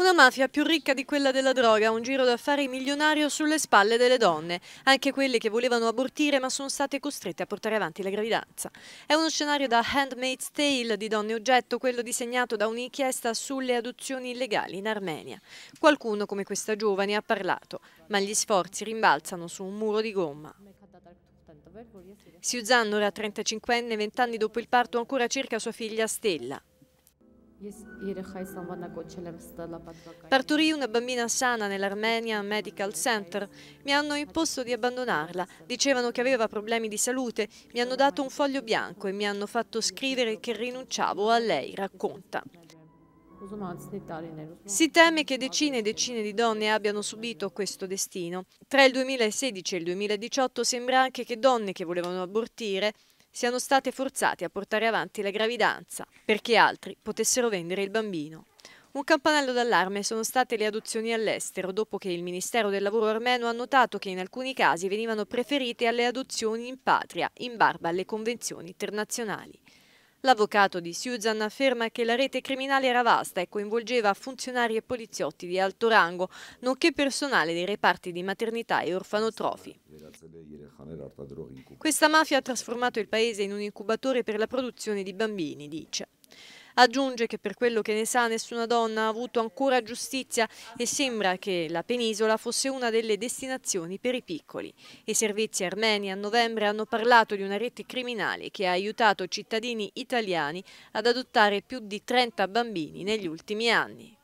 Una mafia più ricca di quella della droga, un giro d'affari milionario sulle spalle delle donne, anche quelle che volevano abortire ma sono state costrette a portare avanti la gravidanza. È uno scenario da Handmaid's Tale di donne oggetto, quello disegnato da un'inchiesta sulle adozioni illegali in Armenia. Qualcuno come questa giovane ha parlato, ma gli sforzi rimbalzano su un muro di gomma. Siuzan, era 35enne, vent'anni dopo il parto ancora cerca sua figlia Stella. Partorì una bambina sana nell'Armenia Medical Center. Mi hanno imposto di abbandonarla. Dicevano che aveva problemi di salute. Mi hanno dato un foglio bianco e mi hanno fatto scrivere che rinunciavo a lei, racconta. Si teme che decine e decine di donne abbiano subito questo destino. Tra il 2016 e il 2018 sembra anche che donne che volevano abortire siano state forzate a portare avanti la gravidanza perché altri potessero vendere il bambino. Un campanello d'allarme sono state le adozioni all'estero dopo che il Ministero del Lavoro armeno ha notato che in alcuni casi venivano preferite alle adozioni in patria, in barba alle convenzioni internazionali. L'avvocato di Susan afferma che la rete criminale era vasta e coinvolgeva funzionari e poliziotti di alto rango, nonché personale dei reparti di maternità e orfanotrofi. Questa mafia ha trasformato il paese in un incubatore per la produzione di bambini, dice. Aggiunge che per quello che ne sa nessuna donna ha avuto ancora giustizia e sembra che la penisola fosse una delle destinazioni per i piccoli. I servizi armeni a novembre hanno parlato di una rete criminale che ha aiutato cittadini italiani ad adottare più di 30 bambini negli ultimi anni.